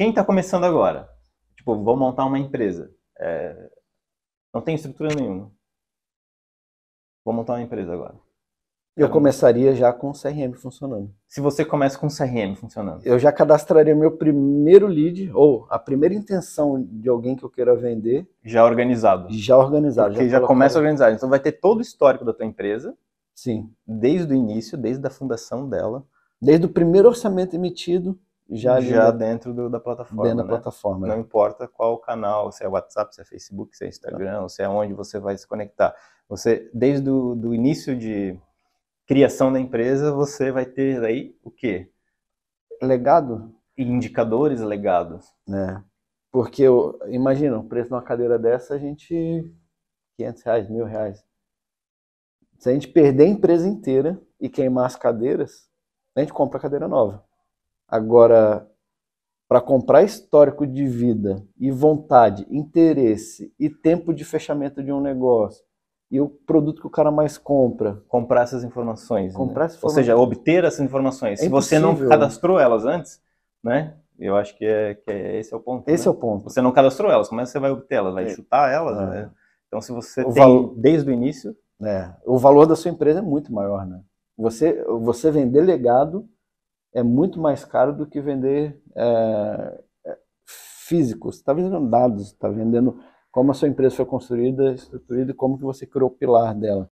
Quem está começando agora? Tipo, vou montar uma empresa. É, não tem estrutura nenhuma. Vou montar uma empresa agora. Eu tá começaria já com o CRM funcionando. Se você começa com o CRM funcionando. Eu já cadastraria meu primeiro lead, ou a primeira intenção de alguém que eu queira vender. Já organizado. Já organizado. Porque já, já começa organizado. Então vai ter todo o histórico da tua empresa. Sim. Desde o início, desde a fundação dela. Desde o primeiro orçamento emitido já, já dentro do, da plataforma. Dentro da né? plataforma. Não é. importa qual canal, se é WhatsApp, se é Facebook, se é Instagram, tá. se é onde você vai se conectar. Você, desde o do início de criação da empresa, você vai ter aí o quê? Legado? Indicadores legados. É. Porque, eu, imagina, o preço de uma cadeira dessa, a gente... 500 reais, mil reais. Se a gente perder a empresa inteira e queimar as cadeiras, a gente compra a cadeira nova. Agora, para comprar histórico de vida e vontade, interesse e tempo de fechamento de um negócio e o produto que o cara mais compra. Comprar essas informações. Né? Comprar né? essas informações. Ou seja, obter essas informações. É Se impossível. você não cadastrou elas antes, né? Eu acho que, é, que é esse é o ponto. Esse né? é o ponto. Você não cadastrou elas, como é que você vai obter elas? Vai é. chutar elas? É. Né? Então, se você o tem valo... desde o início. É. O valor da sua empresa é muito maior, né? Você, você vender legado é muito mais caro do que vender é, é físicos. Você está vendendo dados, está vendendo como a sua empresa foi construída, estruturada e como que você criou o pilar dela.